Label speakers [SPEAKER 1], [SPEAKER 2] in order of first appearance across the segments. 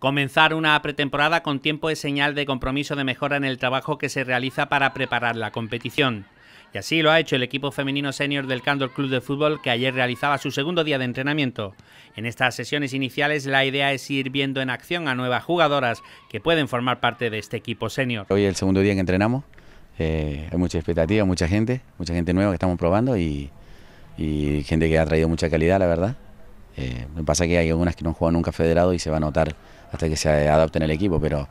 [SPEAKER 1] Comenzar una pretemporada con tiempo es señal de compromiso de mejora en el trabajo que se realiza para preparar la competición. Y así lo ha hecho el equipo femenino senior del Candor Club de Fútbol que ayer realizaba su segundo día de entrenamiento. En estas sesiones iniciales la idea es ir viendo en acción a nuevas jugadoras que pueden formar parte de este equipo senior.
[SPEAKER 2] Hoy es el segundo día que entrenamos, eh, hay mucha expectativa, mucha gente, mucha gente nueva que estamos probando y, gente que ha traído mucha calidad, la verdad. Me eh, pasa que hay algunas que no juegan nunca federado y se va a notar hasta que se en el equipo, pero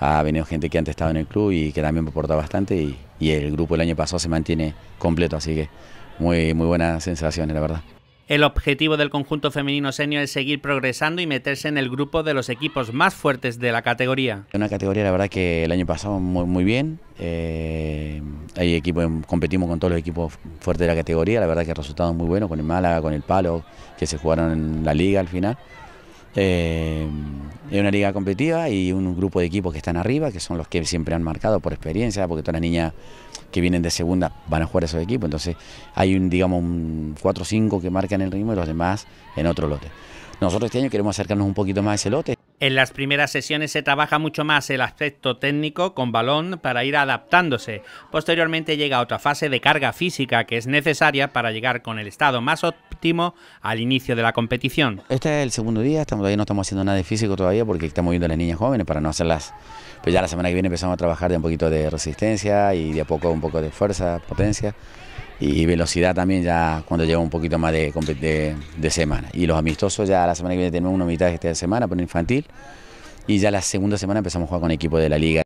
[SPEAKER 2] ha venido gente que antes estaba en el club y que también aportado bastante y, el grupo el año pasado se mantiene completo, así que muy, muy buenas sensaciones, la verdad.
[SPEAKER 1] El objetivo del conjunto femenino senior es seguir progresando y meterse en el grupo de los equipos más fuertes de la categoría.
[SPEAKER 2] Una categoría, la verdad, que el año pasado muy, muy bien. Eh, hay equipos, competimos con todos los equipos fuertes de la categoría. La verdad que ha resultado muy bueno... con el Málaga, con el Palo, que se jugaron en la liga al final. Eh, es una liga competitiva y un grupo de equipos que están arriba, que son los que siempre han marcado por experiencia, porque todas las niñas que vienen de segunda van a jugar esos equipos. Entonces hay un, digamos, un 4 o 5 que marcan el ritmo y los demás en otro lote. Nosotros este año queremos acercarnos un poquito más a ese lote.
[SPEAKER 1] En las primeras sesiones se trabaja mucho más el aspecto técnico con balón para ir adaptándose. Posteriormente llega otra fase de carga física que es necesaria para llegar con el estado más óptimo último, al inicio de la competición.
[SPEAKER 2] Este es el segundo día, estamos, todavía no estamos haciendo nada de físico todavía porque estamos viendo a las niñas jóvenes para no hacerlas. Pues ya la semana que viene empezamos a trabajar de un poquito de resistencia y de a poco un poco de fuerza, potencia y velocidad también ya cuando lleva un poquito más de, de, semana. Y los amistosos ya la semana que viene tenemos una mitad de esta semana, por infantil. Y ya la segunda semana empezamos a jugar con equipos de la liga.